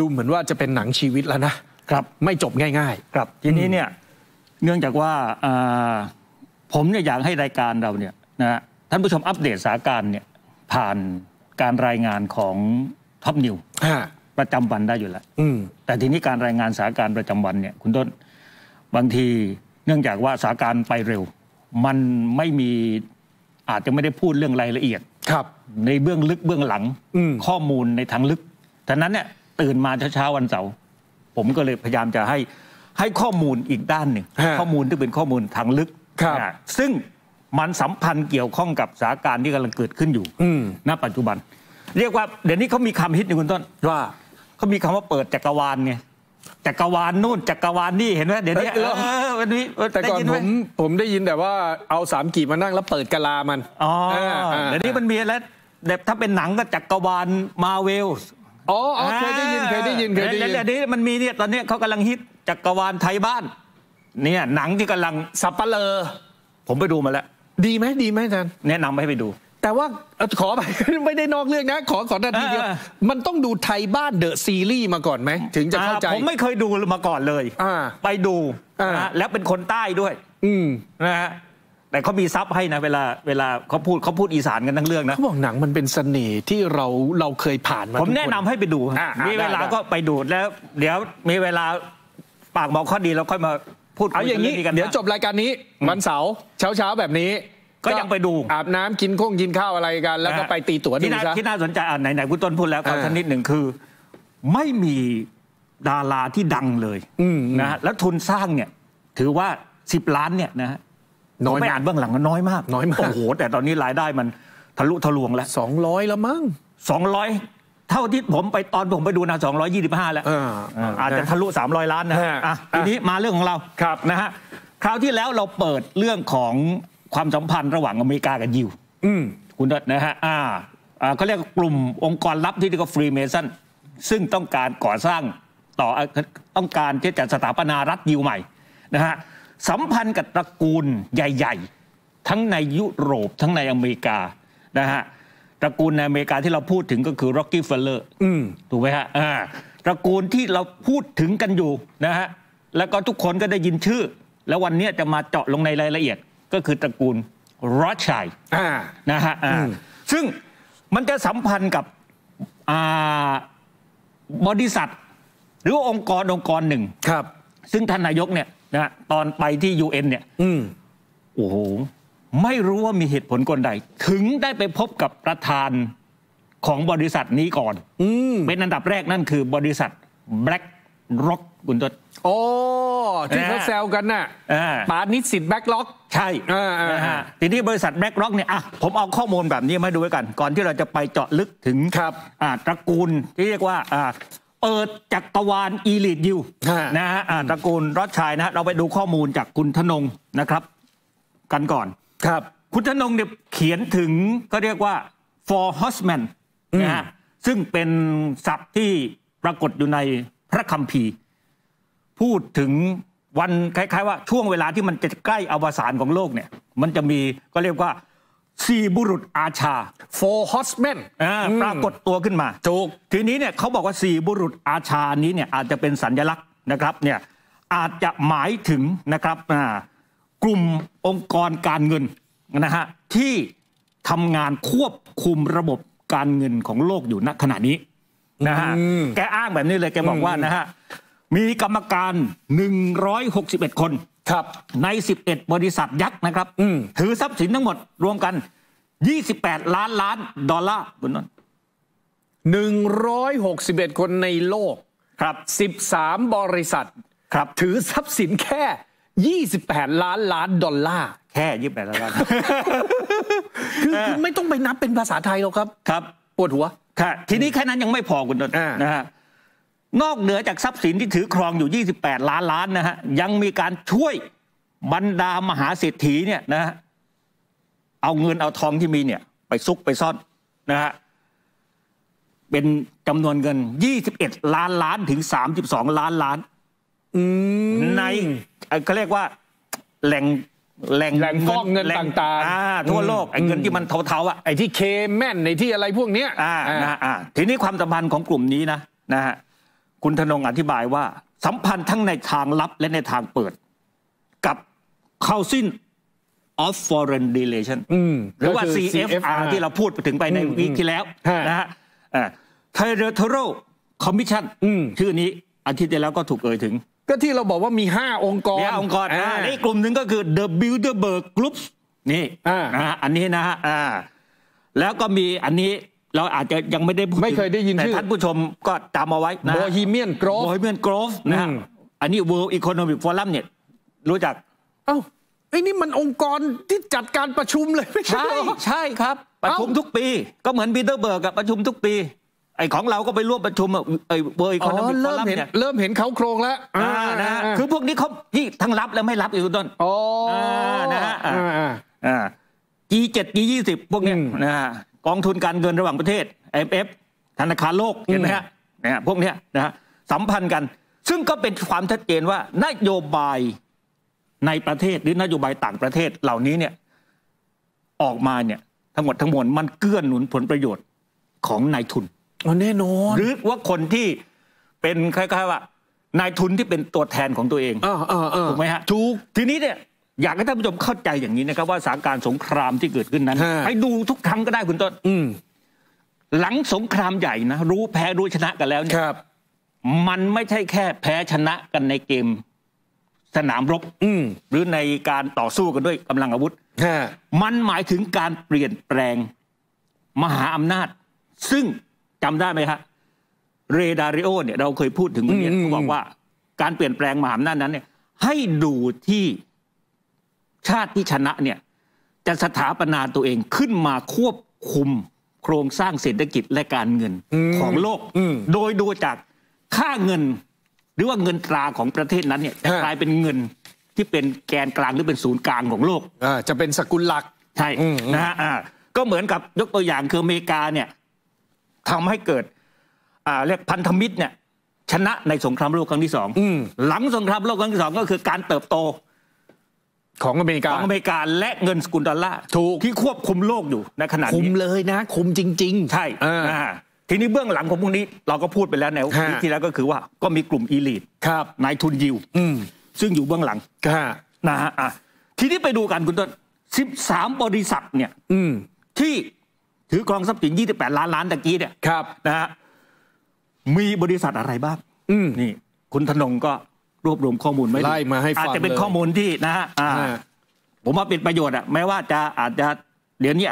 ดูเหมือนว่าจะเป็นหนังชีวิตแล้วนะครับ ไม่จบง่าย ๆ ครับ ทีนี้เนี่ยเนื่องจากว่าผมเนี่ยอยากให้รายการเราเนี่ยนะท่านผู้ชมอัปเดตสถานการณ์เนี่ยผ่านการรายงานของท็อปนิวประจำวันได้อยู่แล้วแต่ทีนี้การรายงานสถานการณ์ประจำวันเนี่ยคุณต้นบางทีเนื่องจากว่าสถานการณ์ไปเร็ว มันไม่มีอาจจะไม่ได้พูดเรื่องรายละเอียดครับ ในเบื้องลึกเบื้องหลังข้อมูลในทางลึกดังนั้นเนี่ยตื่นมาเช้าวันเสาร์ผมก็เลยพยายามจะให้ให้ข้อมูลอีกด้านหนึ่งข้อมูลที่เป็นข้อมูลทางลึกครับซึ่งมันสัมพันธ์เกี่ยวข้องกับสถานการณ์ที่กำลังเกิดขึ้นอยู่ณปัจจุบัน เรียกว่าเดี๋ยวนี้เขามีคำฮิตอยู่คุณต้นว่าเขามีคำว่าเปิดจักรวาลไงจักรวาลนู่นจักรวาลนี่เห็นไหมเดี๋ยวนี้เออวันนี้แต่ก่อนผมผมได้ยินแต่ว่าเอาสามกีบมานั่ง แล้วเปิดกะลามันอ๋อเดี๋ยวนี้มันมีแล้วแตบถ้าเป็นหนังก็จักรวาลมาเวลอ๋อเคยได้ยิน เคยได้ยินเคยได้ยินอันนี้มันมีเนี่ยตอนนี้เขากำลังฮิตจักรวาลไทยบ้าน เนี่ย หนังที่กำลังสับปะเลอ ผมไปดูมาแล้ว ดีไหมดีไหมอาจารย์แนะนำให้ไปดู แต่ว่าขอไปไม่ได้นอกเรื่องนะ ขอขอนาทีเดียวมันต้องดูไทยบ้านเดอะซีรีส์มาก่อนไหมถึงจะเข้าใจผมไม่เคยดูมาก่อนเลยไปดูแล้วเป็นคนใต้ด้วยนะฮะแต่เขามีซับให้นะ เวลา เวลาเขาพูดเขาพูด อีสานกัน ทั้ง เรื่อง นะเขาบอก หนัง มันเป็น เสน่ห์ ที่ เรา เราเคยผ่าน มา ผมแนะนำให้ไปดู มี เวลา ก็ ไป ดู แล้ว เดี๋ยว มี เวลา ปากบอกข้อดีแล้วค่อย มา พูดเอาอย่างนี้เดี๋ยว จบรายการ นี้วันเสาร์เช้าเช้าแบบนี้ ก็ยังไปดู อาบน้ำกินข้งกินข้าวอะไรกัน แล้วก็ไปตีตั๋วดูซะที่น่า สนใจอ่านไหนไหนคุณต้นพูด แล้วขอชนิดหนึ่งคือ ไม่มี ดารา ที่ดังเลย นะฮะแล้วทุนสร้างเนี่ย ถือว่า10ล้านเนี่ยนะฮะน้อยไ่อ่านเบื้องหลังกันน้อยมาก น้อยมาก โอ้โห แต่ตอนนี้รายได้มันทะลุทะลวงแล้วสองร้อยแล้วมั้งสองร้อยเท่าที่ผมไปตอนผมไปดูนะห้าแล้ว อาจจะทะลุสามร้อยล้านนะะทีนี้มาเรื่องของเรา ครับ นะฮะ คราวที่แล้วเราเปิดเรื่องของความสัมพันธ์ระหว่างอเมริกากับยิวคุณนะฮะ อ่าเขาเรียกกลุ่มองค์กรลับที่เรียกว่าฟรีเมสันซึ่งต้องการก่อสร้างต่อ ต้องการที่จะสถาปนารัฐยิวใหม่นะฮะสัมพันธ์กับตระกูลใหญ่ๆ ทั้งในยุโรปทั้งในอเมริกานะฮะตระกูลในอเมริกาที่เราพูดถึงก็คือรกี้เฟลเลอร์ถูกไหมฮะตระกูลที่เราพูดถึงกันอยู่นะฮะแล้วก็ทุกคนก็ได้ยินชื่อ แล้ววันนี้จะมาเจาะลงในรายละเอียดก็คือตระกูลรอดชัยนะฮะซึ่งมันจะสัมพันธ์กับบริษัทหรือองค์กรองค์กรหนึ่งครับ ซึ่งท่านนายกเนี่ยนะตอนไปที่ UN เนี่ยโอ้โหไม่รู้ว่ามีเหตุผลกลใด ถึงได้ไปพบกับประธานของบริษัทนี้ก่อนอเป็นอันดับแรกนั่นคือบริษัท Black Rock คุณต้นโอ้ที่เขาแซวกันน่ะป่านิสิตแบ็กล็อกใช่ทีนี้บริษัทแบ็กล็อกเนี่ยอ่ะผมเอาข้อมูลแบบนี้มาดูไว้กัน ก่อนที่เราจะไปเจาะลึกถึงครับตระกูล ที่เรียกว่าเปิดจักกรวาลอีลิทยูนะฮะ ตระกูลรอดชายนะ เราไปดูข้อมูลจากคุณธนงนะครับ กันก่อน ครับคุณธนงเนี่ยเขียนถึงก็เรียกว่า for horsemen นะฮะซึ่งเป็นศัพท์ที่ปรากฏอยู่ในพระคัมภีร์ พูดถึงวันคล้าย ๆ ว่าช่วงเวลาที่มันจะใกล้อวสานของโลกเนี่ย มันจะมีก็เรียกว่าสี่บุรุษอาชา four horsemen ปรากฏตัวขึ้นมาถูกทีนี้เนี่ยเขาบอกว่าสี่บุรุษอาชานี้เนี่ยอาจจะเป็นสัญลักษณ์นะครับเนี่ยอาจจะหมายถึงนะครับกลุ่มองค์กรการเงินนะฮะที่ทำงานควบคุมระบบการเงินของโลกอยู่ณขณะนี้นะฮะแกอ้างแบบนี้เลย แกบอกว่านะฮะมีกรรมการ 161 คนครับใน 11 บริษัทยักษ์นะครับถือทรัพย์สินทั้งหมดรวมกัน28ล้านล้าน ดอลลาร์คุณนนท์161คนในโลก ครับ13บริษัท ครับถือทรัพย์สินแค่28ล้านล้าน ดอลลาร์แค่28ล้านล้านคือคือไม่ต้องไปนับเป็นภาษาไทยหรอกครับ ครับ ปวดหัวค่ะทีนี้แค่นั้นยังไม่พอคุณนนท์นะฮะนอกเหนือจากทรัพย์สินที่ถือครองอยู่ 28 ล้านล้านนะฮะ ยังมีการช่วยบรรดามหาเศรษฐีเนี่ยนะฮะ เอาเงินเอาทองที่มีเนี่ย ไปซุก ไปซ่อน นะฮะ เป็นจำนวนเงิน 21 ล้านล้านถึง 32 ล้านล้านในเขาเรียกว่า แหล่งแหล่งฟอกเงินต่างๆ ทั่วโลกไอ้เงินที่มันเทาๆอ่ะไอ้ที่เคแม่นในที่อะไรพวกเนี้ยอ่าทีนี้ความสัมพันธ์ของกลุ่มนี้นะนะฮะคุณธนงอธิบายว่าสัมพันธ์ทั้งในทางลับ และในทางเปิด กับ c ้ u สิ i น of Foreign Relation หรือว่า CFR ที่เราพูดไปถึงไปในวีคที่แล้วนะฮะ Territorial Commission ชื่อนี้อาทิตย์ที่แล้วก็ถูกเอ่ยถึง ก็ที่เราบอกว่ามี5องค์กรมีองค์กรในกลุ่มหนึ่งก็คือ The Bilderberg Group นี่อันนี้นะฮะแล้วก็มีอันนี้เราอาจจะยังไม่ได้พูดไม่เคยได้ยินแต่ท่านผู้ชมก็จำเอาไว้นะโบฮีเมียนกรอฟโบฮีเมียนกรอฟนะอันนี้ World Economic Forum เนี่ย รู้จัก เอ้า ไอ้นี่มันองค์กรที่จัดการประชุมเลยไม่ใช่ ใช่ครับ ประชุมทุกปี ก็เหมือนบีเตอร์เบิร์กประชุมทุกปี ไอ้ของเราก็ไปร่วมประชุมไอ้เบอร์อีคอนมิคเริ่มเห็นเริ่มเห็นเขาโครงแล้วนะคือพวกนี้เขาที่ทั้งรับและไม่รับอีกต้นอ๋อนะฮะอ่า G7 G20 พวกเนี้ยนะกองทุนการเงินระหว่างประเทศ IMF ธนาคารโลกเห็นไหมฮะนะฮะพวกเนี้ยนะฮะสัมพันธ์กัน ซึ่งก็เป็นความชัดเจนว่า นโยบายในประเทศหรือนโยบายต่างประเทศเหล่านี้เนี่ยออกมาเนี่ย ทั้งหมดทั้งมวลมันเกื้อหนุนผลประโยชน์ ของนายทุนแน่นอนหรือว่าคนที่เป็นคล้าย ๆ ว่านายทุนที่เป็นตัวแทนของตัวเองถูกไหมฮะถูกทีนี้เนี่ยอยากให้ท่านผู้ชมเข้าใจอย่างนี้นะครับ ว่าสถานการณ์สงครามที่เกิดขึ้นนั้นไปดูทุกครั้งก็ได้คุณต้นหลังสงครามใหญ่นะรู้แพ้ รู้ชนะกันแล้วเนี่ยมันไม่ใช่แค่แพ้ชนะกันในเกม สนามรบหรือในการต่อสู้กันด้วยกำลังอาวุธมันหมายถึงการเปลี่ยนแปลงมหาอำนาจ ซึ่งจำได้ไหมครับ เรดาริโอเนี่ย เราเคยพูดถึงเนี่ยเขาบอกว่า การเปลี่ยนแปลงมหาอำนาจนั้นเนี่ยให้ดูที่ชาติที่ชนะเนี่ยจะสถาปนาตัวเองขึ้นมาควบคุมโครงสร้างเศรษฐกิจและการเงินของโลกโดยดูจากค่าเงินหรือว่าเงินตราของประเทศนั้นเนี่ย จะกลายเป็นเงินที่เป็นแกนกลางหรือเป็นศูนย์กลางของโลกจะเป็นสกุลหลักใช่นะฮะก็เหมือนกับยกตัวอย่างคืออเมริกาเนี่ยทำให้เกิดเรียกพันธมิตรเนี่ย ชนะในสงครามโลกครั้งที่สองหลังสงครามโลกครั้งที่สองก็คือการเติบโตของอเมริกาของอเมริกาและเงินสกุลดอลลาร์ถูกที่ควบคุมโลกอยู่ในขณะนี้คุมเลยนะ คุมจริง ๆ ใช่ทีนี้เบื้องหลังของพวกนี้ เราก็พูดไปแล้วแนวที่แล้วก็คือว่าก็มีกลุ่มอีลิทนายทุนยิวซึ่งอยู่เบื้องหลังนะฮะทีนี้ไปดูกันคุณต้นสิบสามบริษัทเนี่ยที่ถือครองทรัพย์สินปดล้านล้านตะกี้เนี่ยครับนะฮะมีบริษัทอะไรบ้างนี่ คุณธนงก็รวบรวมข้อมูลไม่ได้มาให้ฟังอาจจะเป็นข้อมูลที่นะฮะผมว่าเป็นประโยชน์อะแม้ว่าจะอาจจะเดี๋ยวนี้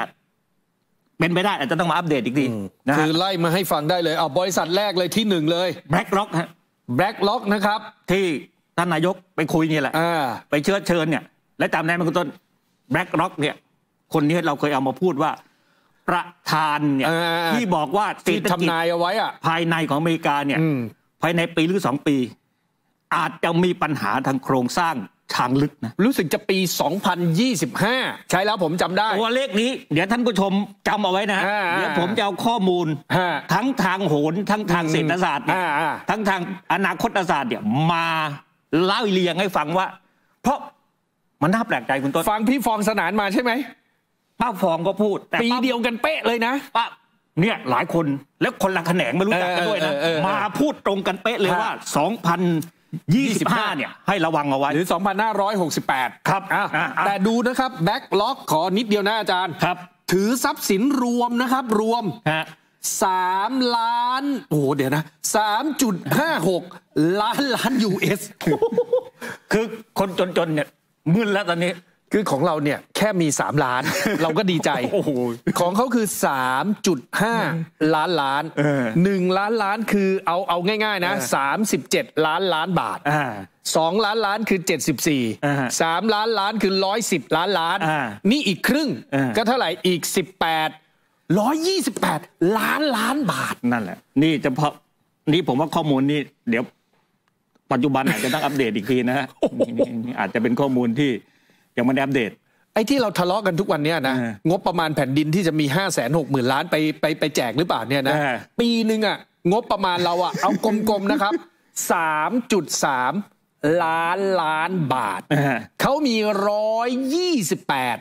เป็นไปได้ อาจจะต้องมาอัปเดตอีกทีนะคือไล่มาให้ฟังได้เลยเอาบริษัทแรกเลยที่หนึ่งเลยแบล็กล็อกฮะแบล็กล็อกนะครับ ที่ท่านนายกไปคุยนี่แหละไปเชิญเชิญ เนี่ย และตามแนวมันก็ต้นแบล็กล็อกเนี่ย คนนี้เราเคยเอามาพูดว่า ประธานเนี่ยที่บอกว่าติดทำนายเอาไว้อะภายในของอเมริกาเนี่ย ภายในปีหรือสองปีอาจจะมีปัญหาทางโครงสร้างทางลึกนะ รู้สึกจะปี 2025 ใช่แล้วผมจำได้ ตัวเลขนี้ เดี๋ยวท่านผู้ชมจำเอาไว้นะ เดี๋ยวผมจะเอาข้อมูล ทั้งทางโหนทั้งทางเศรษฐศาสตร์ ทั้งทางอนาคตศาสตร์เนี่ยมาเล่าเรียงให้ฟังว่า เพราะมันน่าแปลกใจคุณต้นฟังพี่ฟองสนานมาใช่ไหมป้าฟองก็พูดแต่ปีเดียวกันเป๊ะเลยนะป้าเนี่ยหลายคนแล้วคนละแขนงไม่รู้จักกันด้วยนะมาพูดตรงกันเป๊ะเลยว่า 2 0 0 0 25เนี่ยให้ระวังเอาไว้หรือ 2568 ครับ แต่ดูนะครับแบ็กล็อกขอนิดเดียวนะอาจารย์ครับถือทรัพย์สินรวมนะครับรวมสามล้านโอ้เดี๋ยวนะสามจุดห้าหกล้านล้านยูเอสคือคนจนๆเนี่ยมึนแล้วตอนนี้คือของเราเนี่ยแค่มี 3 ล้าน เราก็ดีใจของเขาคือ 3.5 ล้านล้าน1ล้านล้านคือเอาเอาง่ายๆนะ37ล้านล้านบาทสองล้านล้านคือ74สามล้านล้านคือ 110ล้านล้านนี่อีกครึ่งก็เท่าไหร่อีก 18 128ล้านล้านบาทนั่นแหละ นี่จะพอนี่ผมว่าข้อมูลนี่เดี๋ยว ปัจจุบันอาจจะต้องอัปเดตอีกทีนะฮะอาจจะเป็นข้อมูลที่ยังไม่ได้อัปเดตไอ้ที่เราทะเลาะกันทุกวันเนี้ยนะ งบประมาณแผ่นดินที่จะมี5้าแสนหกหมื่นล้านไปไปไปแจกหรือเปล่าเนี่ยนะปีหนึ่งอ่ะงบประมาณเราอ่ะ เอากลมๆนะครับสสามจุดามล้านล้านบาท เขามีร้อยยี่สิบแปด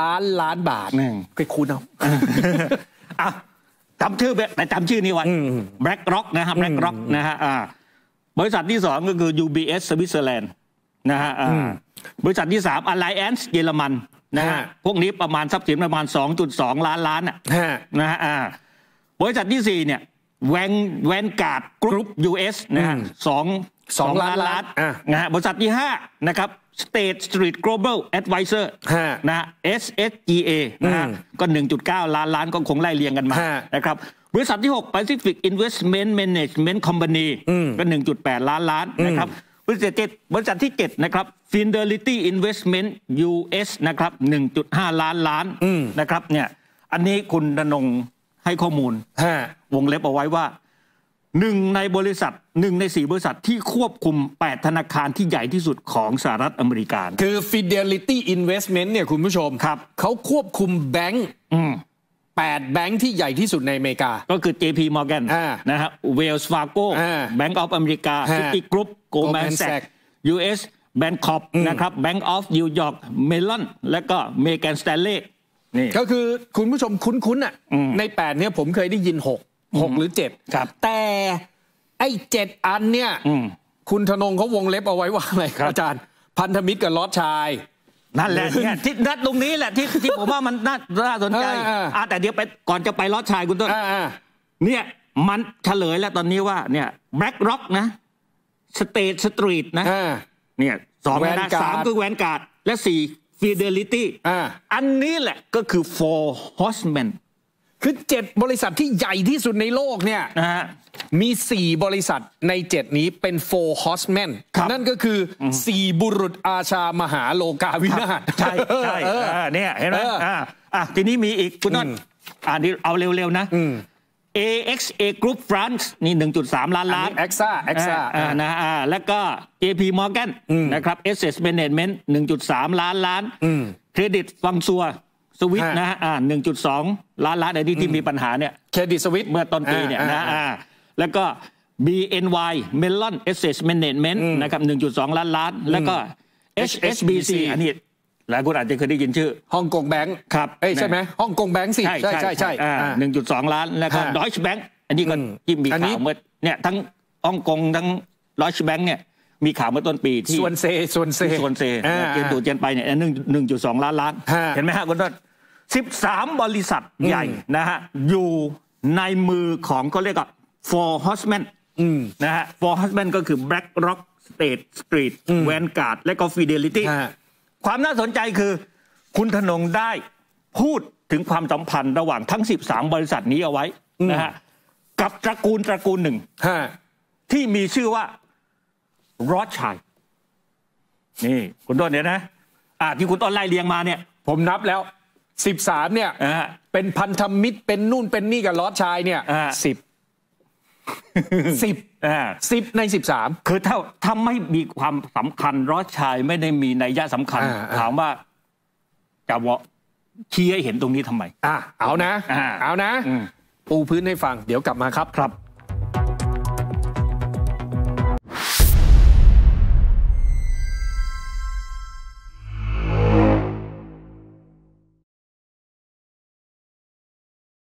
ล้านล้านบาทคื่ไปคูณเอาอ่ะจำชื่อไปแต่จำชื่อนี้ไว้แบล็กร็อกนะครับแบล็กร็อกนะฮะบริษัทที่สองก็คือ UBS Switzerland นะฮะบริษัทที่3 Alliance เยอรมันนะฮะพวกนี้ประมาณทรัพย์สินประมาณ2.2ล้านล้านนะนะฮะบริษัทที่4เนี่ยแวนแวนการ์ดกรุ๊ปยูเอสนะฮะสองสองล้านล้านนะฮะบริษัทที่5นะครับ State Street Global Advisor นะฮะ SSGA นะฮะก็1.9ล้านล้านก็คงไล่เรียงกันมานะครับบริษัทที่6 Pacific Investment Management Company ก็1.8ล้านล้านนะครับบริษัทเจ็ดบริษัทที่7นะครับ Fidelity Investment US นะครับ1.5ล้านล้านนะครับ เนี่ย อันนี้คุณดนงให้ข้อมูลวงเล็บเอาไว้ว่าหนึ่งในบริษัทหนึ่งในสี่บริษัทที่ควบคุม8ธนาคารที่ใหญ่ที่สุดของสหรัฐอเมริกาคือ Fidelity Investment เนี่ยคุณผู้ชมครับเขาควบคุมแบงก์8แบงค์ที่ใหญ่ที่สุดในอเมริกา ก็คือ JP Morgan นะฮะ Wells Fargo Bank of America City Group Goldman Sachs US Bank Corp นะครับ Bank of New York Mellon และก็ m ม r g a n Stanley นี่ก็คือคุณผู้ชมคุ้นๆอ่ะใน8เนี้ยผมเคยได้ยิน6 6หรือ7ครับ แต่ไอ้7อันเนี่ยคุณธนงเขาวงเล็บเอาไว้ว่าอะไรอาจารย์พันธมิตรกับลอดชายนั่นแหละเนี่ยที่นัดตรงนี้แหละ ที่ที่ผมว่ามันน่าน่าสนใจอ่าแต่เดี๋ยวไปก่อนจะไปลอดชายคุณต้นเนี่ยมันเฉลยแล้วตอนนี้ว่าเนี่ยแบล็กร็อกนะสเตทสตรีทนะเนี่ยสองนะสามคือแวนการ์ดและสี่ฟิเดลิตี้อันนี้แหละก็คือ four horsemen คือเจ็ดบริษัทที่ใหญ่ที่สุดในโลกเนี่ยนะฮะมี่บริษัทในเจ็ดนี้เป็น four horsemen นั่นก็คือสี่บุรุษอาชามหาโลกาวินาศใช่ใช่เนี่ยเห็นไหมอ่ะ ทีนี้มีอีก คุณนันอ่านเอาเร็ว ๆ นะ AXA Group France นี่ 1.3 ล้านล้าน AXA AXA นะฮะแล้วก็ JP Morgan นะครับ Asset Management 1.3 ล้านล้านเครดิตฟังซัวสวิตนะอ่าหนึ่งจุดสองล้านล้านในที่ที่มีปัญหาเนี่ยเครดิตสวิตเมื่อตอนปีเนี่ยนะ อ่า แล้วก็ BNY m e l o n Asset Management นะครับหนึ่งจุดสองล้านล้าน แล้วก็ HSBC อันนี้หลายคนอาจจะเคยได้ยินชื่อฮ่องกงแบงค์ครับ เอ้ใช่ไหมฮ่องกงแบงค์สิ ใช่ใช่ใช่หนึ่งจุดสองล้าน แล้วก็ดอยช์แบงค์อันนี้ก็ที่มีข่าวเมื่อเนี่ยทั้งฮ่องกงทั้งดอยช์แบงค์เนี่ยมีข่าวเมื่อต้นปีที่ส่วนเซส่วนเซส่วนเซเกณฑ์ตูเจนไปเนี่ยหนึ่งหนึ่งจุดสองล้านล้าน เห็นไหมฮะคุณต้นสิบสามบริษัทใหญ่นะฮะอยู่ในมือของเขาเรียกว่า four horsemen นะฮะ four horsemen ก็คือ black rock state street vanguard และก็ fidelity ความน่าสนใจคือ คุณธนงได้พูดถึงความสัมพันธ์ระหว่างทั้งสสิบามบริษัทนี้เอาไว้นะฮะกับตระกูลตระกูลหนึ่งที่มีชื่อว่ารอดชัยนี่คุณต้นเนี่ยนะ อ่าที่คุณต้นไล่เรียงมาเนี่ย ผมนับแล้วสสิบามเนี่ยเป็นพันธมิตรเป็นนู่นเป็นนี่กับรอดชาย เนี่ยสิบสิบสิบในสิบสามคือถ้าถ้าไม่มีความสำคัญรอดชาย ไม่ได้มีในยะสำคัญ ถามว่าจะวะชี้ให้เห็นตรงนี้ทำไมอ่ะเอานะ เอานะ ปูพื้นให้ฟัง เดี๋ยวกลับมาครับครับ